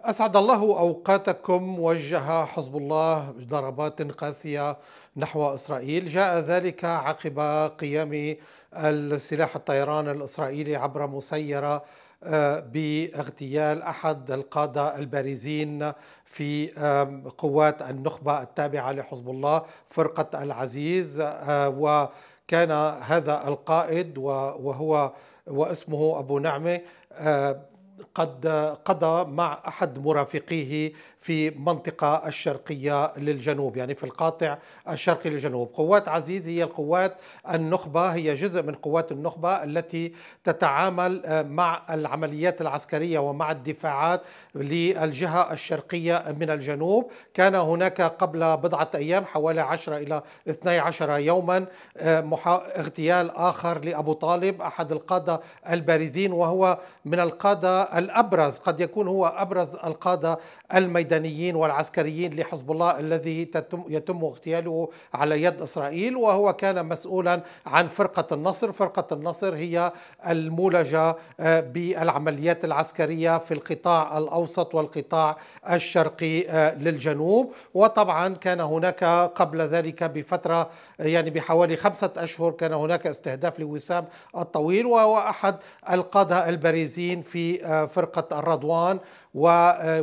أسعد الله أوقاتكم وجه حزب الله ضربات قاسية نحو إسرائيل جاء ذلك عقب قيام السلاح الطيران الإسرائيلي عبر مسيرة آه، باغتيال أحد القادة البارزين في قوات النخبة التابعة لحزب الله فرقة العزيز آه، وكان هذا القائد وهو واسمه أبو نعمة آه، قد قضى مع احد مرافقيه في منطقه الشرقيه للجنوب يعني في القاطع الشرقي للجنوب قوات عزيز هي القوات النخبه هي جزء من قوات النخبه التي تتعامل آه، مع العمليات العسكريه ومع الدفاعات للجهه الشرقيه من الجنوب كان هناك قبل بضعه ايام حوالي 10 الى 12 يوما آه، اغتيال اخر لابو طالب احد القاده البارزين وهو من القاده الابرز قد يكون هو ابرز القاده الميدانيين والعسكريين لحزب الله الذي يتم اغتياله على يد اسرائيل وهو كان مسؤولا عن فرقه النصر، فرقه النصر هي المولجه آه، بالعمليات العسكريه في القطاع الاوسط والقطاع الشرقي آه، للجنوب، وطبعا كان هناك قبل ذلك بفتره آه، يعني بحوالي خمسه اشهر كان هناك استهداف لوسام الطويل وهو احد القاده البارزين في فرقة الرضوان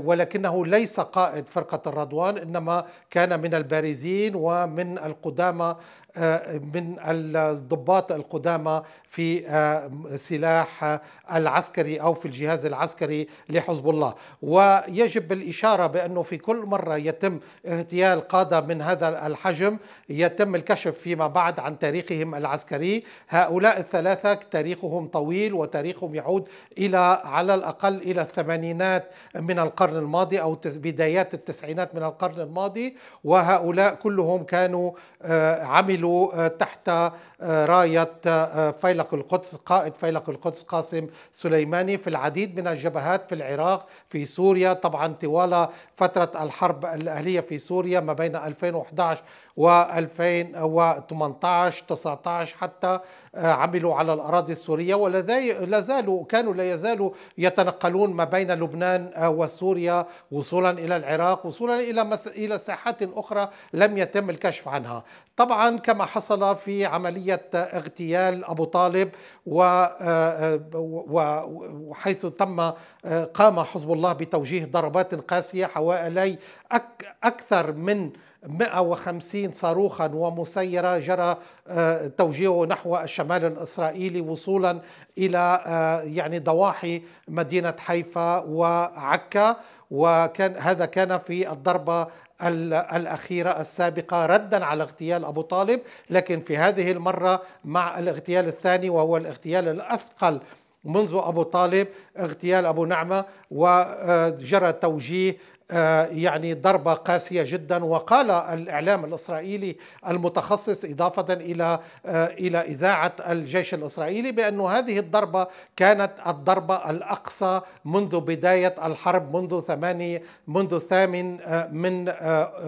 ولكنه ليس قائد فرقة الرضوان إنما كان من البارزين ومن القدامى آه، من الضباط القدامى في آه، سلاح العسكري او في الجهاز العسكري لحزب الله ويجب الاشاره بانه في كل مره يتم اغتيال قاده من هذا الحجم يتم الكشف فيما بعد عن تاريخهم العسكري هؤلاء الثلاثه تاريخهم طويل وتاريخهم يعود الى على الاقل الى الثمانينات من القرن الماضي او بدايات التسعينات من القرن الماضي وهؤلاء كلهم كانوا آه، عملوا عملوا آه، تحت آه، راية آه، فيلق القدس قائد فيلق القدس قاسم سليماني في العديد من الجبهات في العراق في سوريا طبعا طوال فترة الحرب الأهلية في سوريا ما بين 2011 و2018 19 حتى آه، عملوا على الأراضي السورية ولا زالوا كانوا لا يزالوا يتنقلون ما بين لبنان آه، وسوريا وصولا إلى العراق وصولا إلى مس... إلى ساحات أخرى لم يتم الكشف عنها طبعا كما حصل في عملية اغتيال أبو طالب و... آه، وحيث تم قام حزب الله بتوجيه ضربات قاسية حوالي أك... أكثر من 150 صاروخا ومسيرة جرى آه، توجيهه نحو الشمال الإسرائيلي وصولا إلى آه، يعني ضواحي مدينة حيفا وعكا وكان هذا كان في الضربة الأخيرة السابقة ردا على اغتيال أبو طالب لكن في هذه المرة مع الاغتيال الثاني وهو الاغتيال الأثقل منذ أبو طالب اغتيال أبو نعمة وجرى آه، توجيه آه، يعني ضربة قاسية جدا وقال الإعلام الإسرائيلي المتخصص إضافة إلى آه، إلى إذاعة الجيش الإسرائيلي بأن هذه الضربة كانت الضربة الأقصى منذ بداية الحرب منذ ثماني منذ الثامن آه، من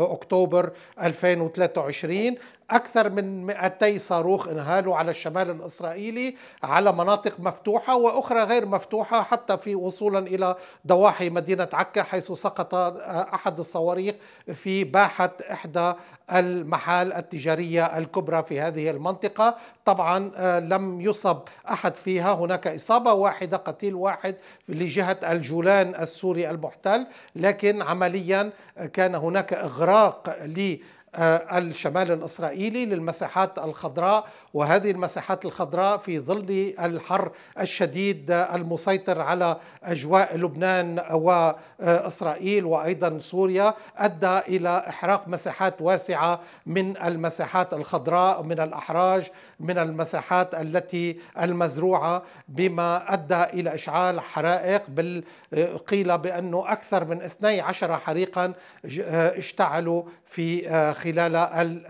أكتوبر 2023 أكثر من 200 صاروخ انهالوا على الشمال الإسرائيلي على مناطق مفتوحة وأخرى غير مفتوحة حتى في وصولا إلى ضواحي مدينة عكا حيث سقط أحد الصواريخ في باحة إحدى المحال التجارية الكبرى في هذه المنطقة طبعا آه، لم يصب أحد فيها هناك إصابة واحدة قتيل واحد لجهة الجولان السوري المحتل لكن عمليا آه، كان هناك إغراق ل آه، الشمال الإسرائيلي للمساحات الخضراء وهذه المساحات الخضراء في ظل الحر الشديد المسيطر على أجواء لبنان وإسرائيل وأيضا سوريا أدى إلى إحراق مساحات واسعة من المساحات الخضراء من الأحراج من المساحات التي المزروعة بما أدى إلى إشعال حرائق بال قيل بأنه أكثر من 12 حريقا اشتعلوا في خلال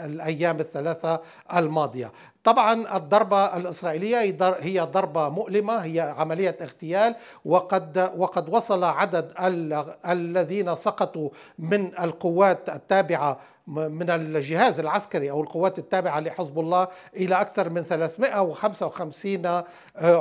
الأيام الثلاثة الماضية طبعا الضربة الإسرائيلية هي ضربة مؤلمة هي عملية اغتيال وقد وقد وصل عدد الذين سقطوا من القوات التابعة من الجهاز العسكري أو القوات التابعة لحزب الله إلى أكثر من 355 آه،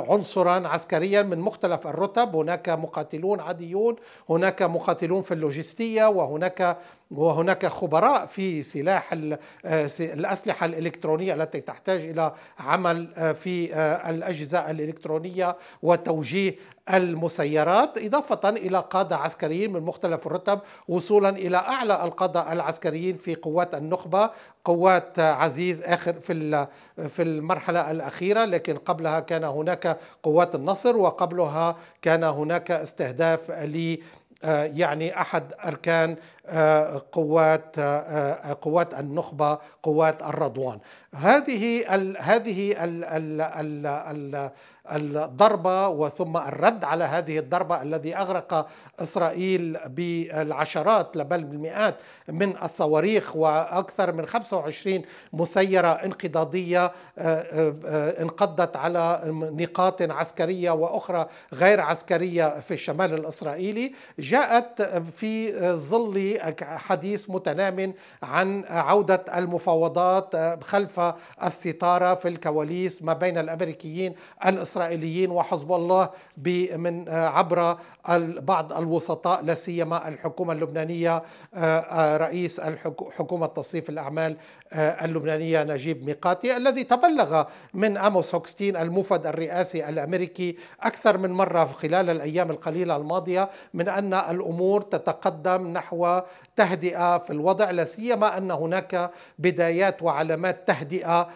عنصرا عسكريا من مختلف الرتب هناك مقاتلون عاديون هناك مقاتلون في اللوجستية وهناك وهناك خبراء في سلاح آه، الأسلحة الإلكترونية التي تحتاج إلى عمل آه، في آه، الأجهزة الإلكترونية وتوجيه المسيرات إضافة إلى قادة عسكريين من مختلف الرتب وصولا إلى أعلى القادة العسكريين في قوات النخبة قوات عزيز آخر في في المرحلة الأخيرة لكن قبلها كان هناك قوات النصر وقبلها كان هناك استهداف ل آه، يعني احد اركان آه، قوات آه، قوات النخبه قوات الرضوان هذه الـ هذه الـ الـ الـ الـ الـ الضربة وثم الرد على هذه الضربة الذي أغرق إسرائيل بالعشرات بل بالمئات من الصواريخ وأكثر من 25 مسيرة انقضاضية آه، آه، آه، انقضت على نقاط عسكرية وأخرى غير عسكرية في الشمال الإسرائيلي جاءت في ظل حديث متنام عن عودة المفاوضات خلف الستارة في الكواليس ما بين الأمريكيين الإسرائيليين الاسرائيليين وحزب الله من آه، عبر بعض الوسطاء لا سيما الحكومه اللبنانيه آه، آه، رئيس حكومه تصريف الاعمال اللبنانيه نجيب ميقاتي الذي تبلغ من اموس هوكستين المفد الرئاسي الامريكي اكثر من مره خلال الايام القليله الماضيه من ان الامور تتقدم نحو تهدئه في الوضع لا سيما ان هناك بدايات وعلامات تهدئه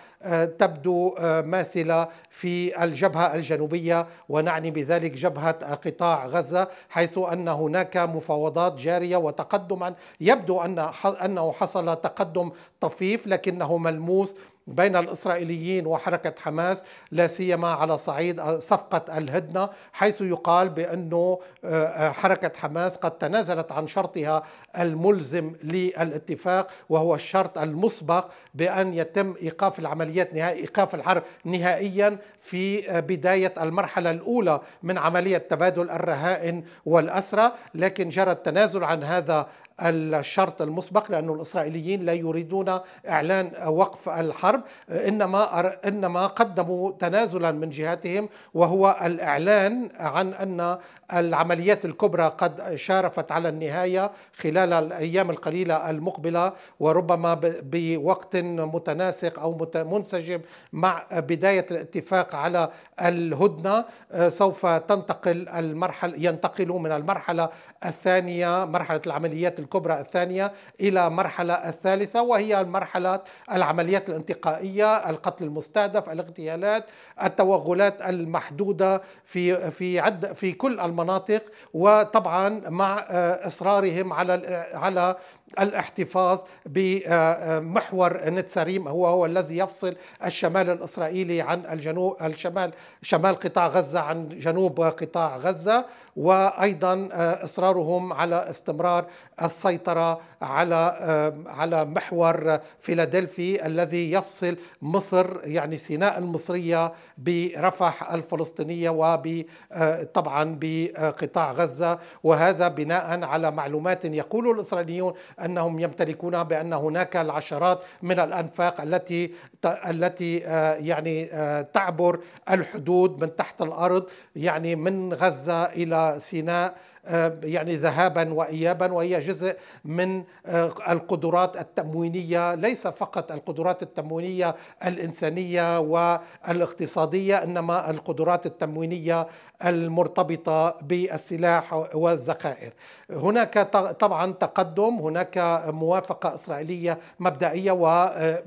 تبدو آه، ماثله في الجبهه الجنوبيه ونعني بذلك جبهه قطاع غزه حيث ان هناك مفاوضات جاريه وتقدما يبدو ان انه حصل تقدم طفيف لكنه ملموس بين الاسرائيليين وحركه حماس لا سيما على صعيد صفقه الهدنه حيث يقال بانه آه، آه، حركه حماس قد تنازلت عن شرطها الملزم للاتفاق وهو الشرط المسبق بان يتم ايقاف العمليات نهائي ايقاف الحرب نهائيا في آه، بدايه المرحله الاولى من عمليه تبادل الرهائن والاسرى لكن جرى التنازل عن هذا الشرط المسبق لأن الإسرائيليين لا يريدون إعلان وقف الحرب إنما إنما قدموا تنازلا من جهتهم وهو الإعلان عن أن العمليات الكبرى قد شارفت على النهاية خلال الأيام القليلة المقبلة وربما بوقت متناسق أو منسجم مع بداية الاتفاق على الهدنة آه، سوف تنتقل المرحلة ينتقلوا من المرحلة الثانية مرحلة العمليات الكبرى الكبرى الثانية إلى مرحلة الثالثة وهي المرحلة العمليات الانتقائية القتل المستهدف الاغتيالات التوغلات المحدودة في في عد في كل المناطق وطبعا مع آه، إصرارهم على على الاحتفاظ بمحور نتساريم هو هو الذي يفصل الشمال الإسرائيلي عن الجنوب الشمال شمال قطاع غزة عن جنوب قطاع غزة وايضا آه، اصرارهم على استمرار السيطره على آه، على محور فيلادلفي الذي يفصل مصر يعني سيناء المصريه برفح الفلسطينيه وب آه، طبعا بقطاع غزه وهذا بناء على معلومات يقول الاسرائيليون انهم يمتلكون بان هناك العشرات من الانفاق التي التي آه، يعني آه، تعبر الحدود من تحت الارض يعني من غزه الى سيناء آه، يعني ذهابا وايابا وهي جزء من آه، القدرات التموينيه ليس فقط القدرات التموينيه الانسانيه والاقتصاديه انما القدرات التموينيه المرتبطه بالسلاح والذخائر. هناك طبعا تقدم هناك موافقه اسرائيليه مبدئيه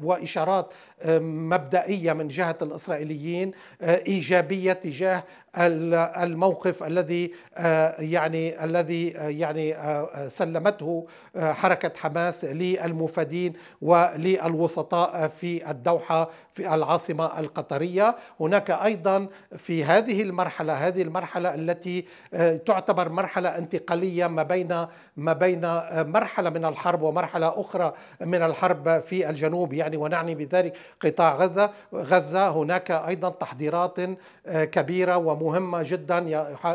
واشارات مبدئيه من جهه الاسرائيليين أه، ايجابيه تجاه الموقف الذي أه، يعني الذي أه، يعني سلمته حركه حماس للمفادين وللوسطاء في الدوحه في العاصمة القطرية هناك أيضا في هذه المرحلة هذه المرحلة التي آه، تعتبر مرحلة انتقالية ما بين ما بين آه، مرحلة من الحرب ومرحلة أخرى من الحرب في الجنوب يعني ونعني بذلك قطاع غزة غزة هناك أيضا تحضيرات آه، كبيرة ومهمة جدا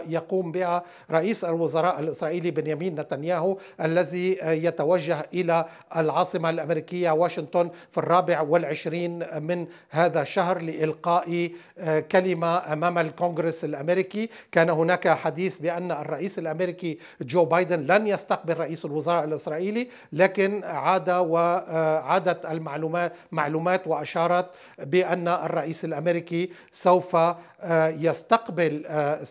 يقوم بها رئيس الوزراء الإسرائيلي بنيامين نتنياهو الذي يتوجه إلى العاصمة الأمريكية واشنطن في الرابع والعشرين من هذا الشهر لإلقاء آه، كلمة أمام الكونغرس الأمريكي كان هناك حديث بأن الرئيس الأمريكي جو بايدن لن يستقبل رئيس الوزراء الإسرائيلي لكن عاد وعادت آه، المعلومات معلومات وأشارت بأن الرئيس الأمريكي سوف آه، يستقبل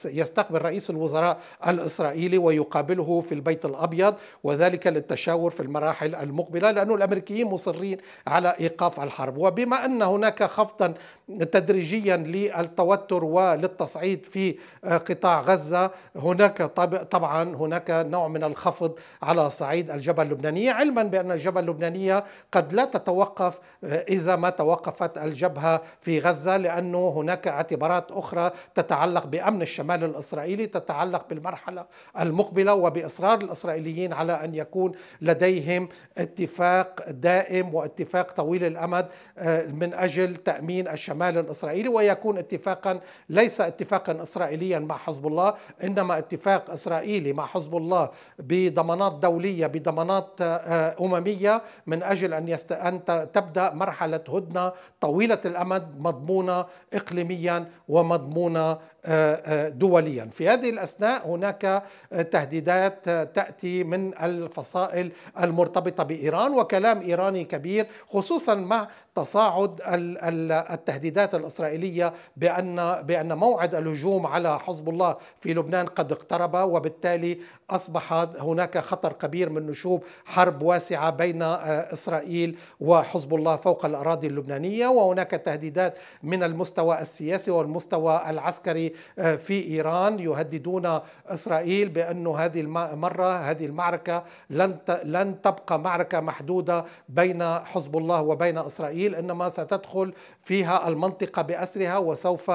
يستقبل رئيس الوزراء الاسرائيلي ويقابله في البيت الابيض وذلك للتشاور في المراحل المقبله لأن الامريكيين مصرين على ايقاف الحرب وبما ان هناك هناك خفضا تدريجيا للتوتر وللتصعيد في آه، قطاع غزة هناك طبعا هناك نوع من الخفض على صعيد الجبهة اللبنانية علما بأن الجبهة اللبنانية قد لا تتوقف آه، إذا ما توقفت الجبهة في غزة لأنه هناك اعتبارات أخرى تتعلق بأمن الشمال الإسرائيلي تتعلق بالمرحلة المقبلة وبإصرار الإسرائيليين على أن يكون لديهم اتفاق دائم واتفاق طويل الأمد آه، من أجل أجل تأمين الشمال الإسرائيلي ويكون اتفاقا ليس اتفاقا إسرائيليا مع حزب الله إنما اتفاق إسرائيلي مع حزب الله بضمانات دولية بضمانات آه، آه، أممية من أجل أن, يست... أن تبدأ مرحلة هدنة طويلة الأمد مضمونة إقليميا ومضمونة دوليا في هذه الأثناء هناك تهديدات تأتي من الفصائل المرتبطة بإيران وكلام إيراني كبير خصوصا مع تصاعد التهديدات الإسرائيلية بأن بأن موعد الهجوم على حزب الله في لبنان قد اقترب وبالتالي أصبح هناك خطر كبير من نشوب حرب واسعة بين إسرائيل وحزب الله فوق الأراضي اللبنانية وهناك تهديدات من المستوى السياسي والمستوى العسكري آه، في إيران يهددون إسرائيل بأنه هذه المرة هذه المعركة لن لن تبقى معركة محدودة بين حزب الله وبين إسرائيل إنما ستدخل فيها المنطقة بأسرها وسوف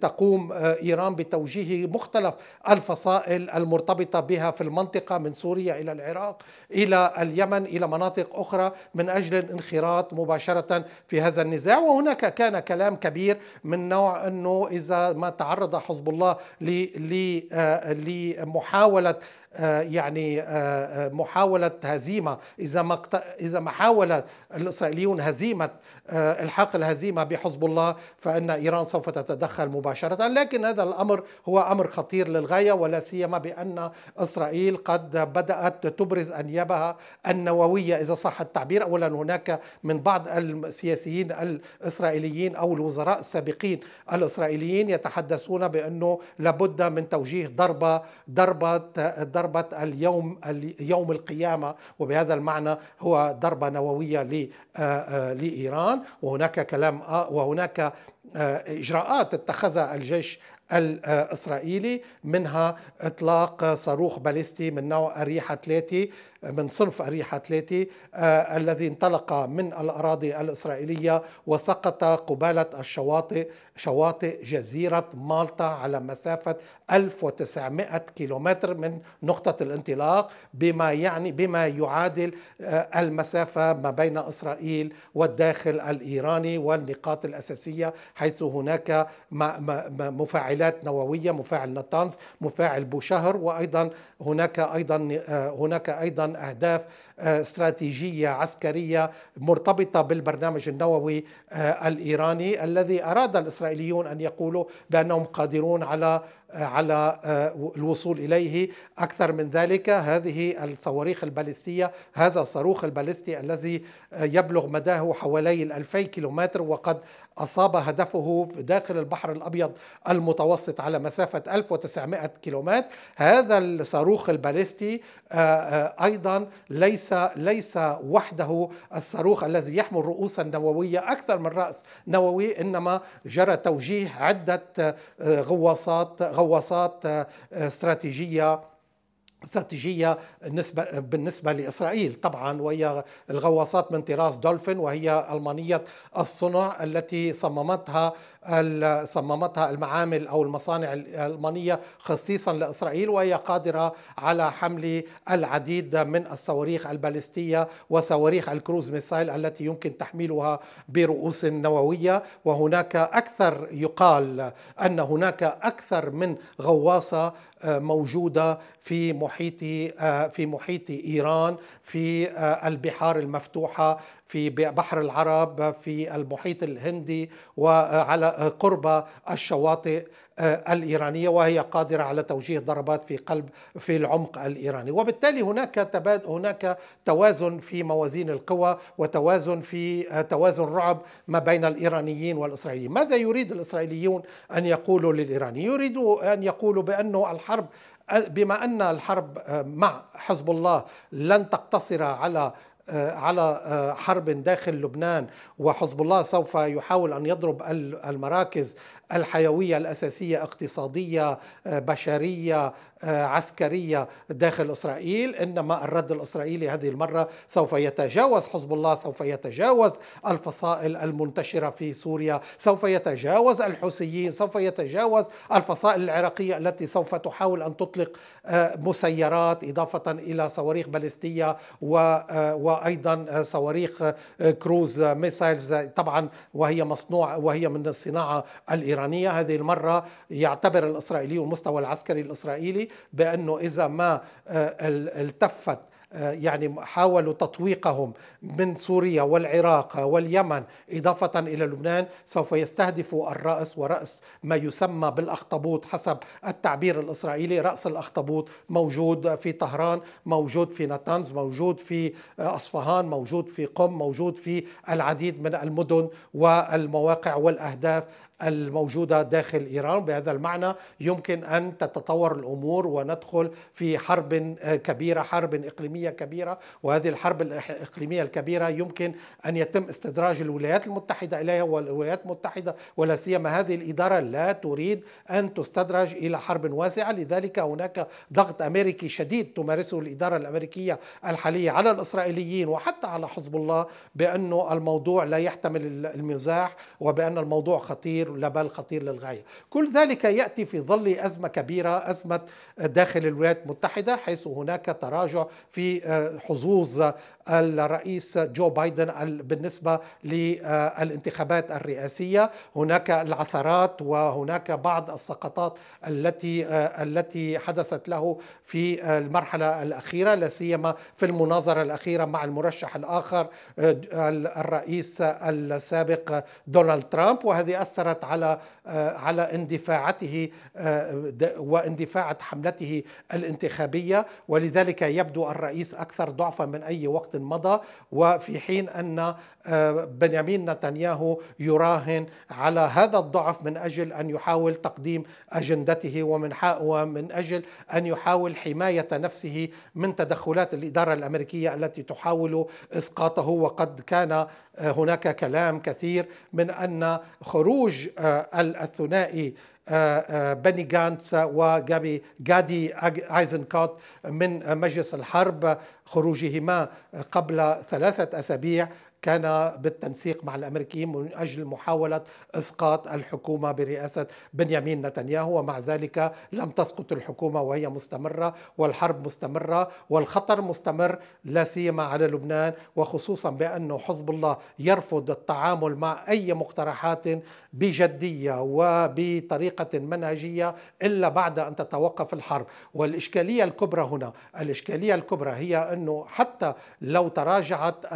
تقوم آه، إيران بتوجيه مختلف الفصائل المرتبطة بها في المنطقة من سوريا إلى العراق إلى اليمن إلى مناطق أخرى من أجل الانخراط مباشرة في هذا النزاع وهناك كان كلام كبير من نوع أنه إذا ما تعرض حزب الله آه، لمحاولة آه، يعني آه، آه، محاولة هزيمة إذا ما إذا ما حاول الإسرائيليون هزيمة الحاق الهزيمة بحزب الله فإن إيران سوف تتدخل مباشرة لكن هذا الأمر هو أمر خطير للغاية ولا سيما بأن إسرائيل قد بدأت تبرز أنيابها النووية إذا صح التعبير أولا هناك من بعض السياسيين الإسرائيليين أو الوزراء السابقين الإسرائيليين يتحدثون بأنه لابد من توجيه ضربة ضربة ضربة اليوم يوم القيامة وبهذا المعنى هو ضربة نووية لإيران وهناك كلام وهناك إجراءات اتخذها الجيش الإسرائيلي منها إطلاق صاروخ باليستي من نوع أريحة ثلاثة من صنف أريحة ثلاثة آه، الذي انطلق من الأراضي الإسرائيلية وسقط قبالة الشواطئ شواطئ جزيرة مالطا على مسافة 1900 كيلومتر من نقطة الانطلاق بما يعني بما يعادل آه، المسافة ما بين إسرائيل والداخل الإيراني والنقاط الأساسية حيث هناك مفاعلات مفاعلات نووية مفاعل نتانز مفاعل بوشهر وأيضا هناك أيضا آه، هناك أيضا أهداف آه، استراتيجية عسكرية مرتبطة بالبرنامج النووي آه، الإيراني الذي أراد الإسرائيليون أن يقولوا بأنهم قادرون على آه، على الوصول اليه اكثر من ذلك هذه الصواريخ البالستيه هذا الصاروخ البالستي الذي يبلغ مداه حوالي 2000 كيلومتر وقد اصاب هدفه في داخل البحر الابيض المتوسط على مسافه 1900 كيلومتر هذا الصاروخ البالستي ايضا ليس ليس ليس وحده الصاروخ الذي يحمل رؤوسا نوويه اكثر من راس نووي انما جرى توجيه عده آه، غواصات غواصات آه، استراتيجيه استراتيجية بالنسبة, بالنسبة لإسرائيل طبعا وهي الغواصات من طراز دولفين وهي ألمانية الصنع التي صممتها صممتها المعامل أو المصانع الألمانية خصيصا لإسرائيل وهي قادرة على حمل العديد من الصواريخ البالستية وصواريخ الكروز ميسايل التي يمكن تحميلها برؤوس نووية وهناك أكثر يقال أن هناك أكثر من غواصة آه، موجوده في محيط آه، في محيط ايران في آه، البحار المفتوحه في بحر العرب في المحيط الهندي وعلى قرب الشواطئ آه، الإيرانية وهي قادرة على توجيه ضربات في قلب في العمق الإيراني وبالتالي هناك تباد هناك توازن في موازين القوى وتوازن في آه، توازن رعب ما بين الإيرانيين والإسرائيليين ماذا يريد الإسرائيليون أن يقولوا للإيرانيين يريدوا أن يقولوا بأنه الحرب بما ان الحرب آه، مع حزب الله لن تقتصر على آه، على آه، حرب داخل لبنان وحزب الله سوف يحاول ان يضرب المراكز الحيويه الاساسيه اقتصاديه آه، بشريه عسكريه داخل اسرائيل انما الرد الاسرائيلي هذه المره سوف يتجاوز حزب الله سوف يتجاوز الفصائل المنتشره في سوريا سوف يتجاوز الحوثيين سوف يتجاوز الفصائل العراقيه التي سوف تحاول ان تطلق مسيرات اضافه الى صواريخ باليستيه و وايضا صواريخ آه، كروز ميسايلز آه، آه، طبعا وهي مصنوع وهي من الصناعه الايرانيه هذه المره يعتبر الاسرائيليون المستوى العسكري الاسرائيلي بانه اذا ما التفت آه، يعني حاولوا تطويقهم من سوريا والعراق واليمن إضافة إلى لبنان سوف يستهدفوا الرأس ورأس ما يسمى بالأخطبوط حسب التعبير الإسرائيلي رأس الأخطبوط موجود في طهران موجود في نتانز موجود في آه، أصفهان موجود في قم موجود في العديد من المدن والمواقع والأهداف الموجوده داخل ايران بهذا المعنى يمكن ان تتطور الامور وندخل في حرب آه، كبيره حرب اقليميه كبيره وهذه الحرب الاقليميه الكبيره يمكن ان يتم استدراج الولايات المتحده اليها والولايات المتحده ولا سيما هذه الاداره لا تريد ان تستدرج الى حرب واسعه لذلك هناك ضغط امريكي شديد تمارسه الاداره الامريكيه الحاليه على الاسرائيليين وحتى على حزب الله بانه الموضوع لا يحتمل المزاح وبان الموضوع خطير خطير لا بل خطير للغاية كل ذلك يأتي في ظل أزمة كبيرة أزمة داخل الولايات المتحدة حيث هناك تراجع في آه، حظوظ الرئيس جو بايدن بالنسبة للانتخابات الرئاسية هناك العثرات وهناك بعض السقطات التي التي حدثت له في المرحلة الأخيرة لا سيما في المناظرة الأخيرة مع المرشح الآخر الرئيس السابق دونالد ترامب وهذه أثرت على على اندفاعته واندفاعة حملته الانتخابية ولذلك يبدو الرئيس أكثر ضعفا من أي وقت مضى وفي حين أن آه، بنيامين نتنياهو يراهن على هذا الضعف من أجل أن يحاول تقديم أجندته ومن, ومن أجل أن يحاول حماية نفسه من تدخلات الإدارة الأمريكية التي تحاول إسقاطه وقد كان آه، هناك كلام كثير من أن خروج آه، الثنائي آه، آه، بني جانتس وجابي جادي ايزنكوت من مجلس الحرب خروجهما قبل ثلاثة أسابيع كان بالتنسيق مع الامريكيين من اجل محاوله اسقاط الحكومه برئاسه بنيامين نتنياهو ومع ذلك لم تسقط الحكومه وهي مستمره والحرب مستمره والخطر مستمر لا سيما على لبنان وخصوصا بانه حزب الله يرفض التعامل مع اي مقترحات بجديه وبطريقه منهجيه الا بعد ان تتوقف الحرب والاشكاليه الكبرى هنا الاشكاليه الكبرى هي انه حتى لو تراجعت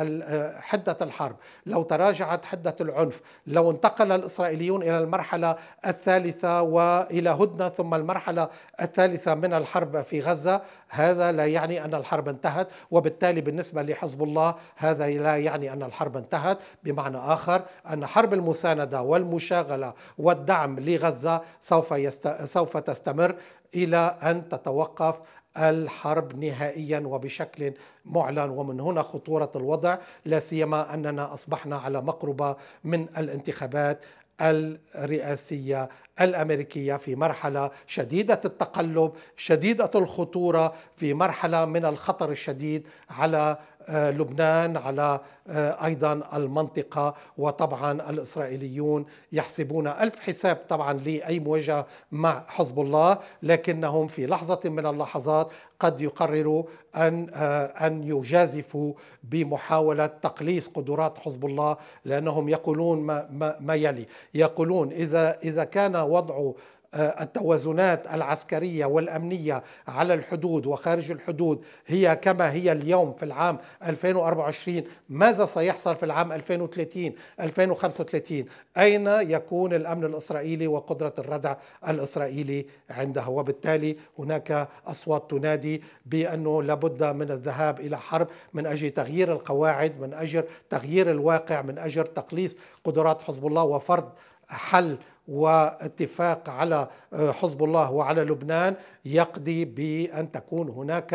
حده حدة الحرب لو تراجعت حدة العنف لو انتقل الإسرائيليون إلى المرحلة الثالثة وإلى هدنة ثم المرحلة الثالثة من الحرب في غزة هذا لا يعني أن الحرب انتهت وبالتالي بالنسبة لحزب الله هذا لا يعني أن الحرب انتهت بمعنى آخر أن حرب المساندة والمشاغلة والدعم لغزة سوف, يست... سوف تستمر إلى أن تتوقف الحرب نهائيا وبشكل معلن ومن هنا خطوره الوضع لا سيما اننا اصبحنا على مقربه من الانتخابات الرئاسيه الامريكيه في مرحله شديده التقلب شديده الخطوره في مرحله من الخطر الشديد على آه، لبنان على آه، أيضا المنطقة وطبعا الإسرائيليون يحسبون ألف حساب طبعا لأي مواجهة مع حزب الله لكنهم في لحظة من اللحظات قد يقرروا أن آه، أن يجازفوا بمحاولة تقليص قدرات حزب الله لأنهم يقولون ما, ما, ما يلي يقولون إذا إذا كان وضع التوازنات العسكرية والأمنية على الحدود وخارج الحدود هي كما هي اليوم في العام 2024 ماذا سيحصل في العام 2030 2035 أين يكون الأمن الإسرائيلي وقدرة الردع الإسرائيلي عندها وبالتالي هناك أصوات تنادي بأنه لابد من الذهاب إلى حرب من أجل تغيير القواعد من أجل تغيير الواقع من أجل تقليص قدرات حزب الله وفرض حل واتفاق على آه، حزب الله وعلى لبنان يقضي بان تكون هناك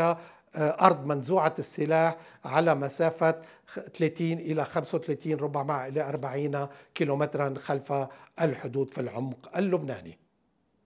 آه، أرض منزوعة السلاح على مسافة 30 إلى 35 ربما إلى 40 كيلومترا خلف الحدود في العمق اللبناني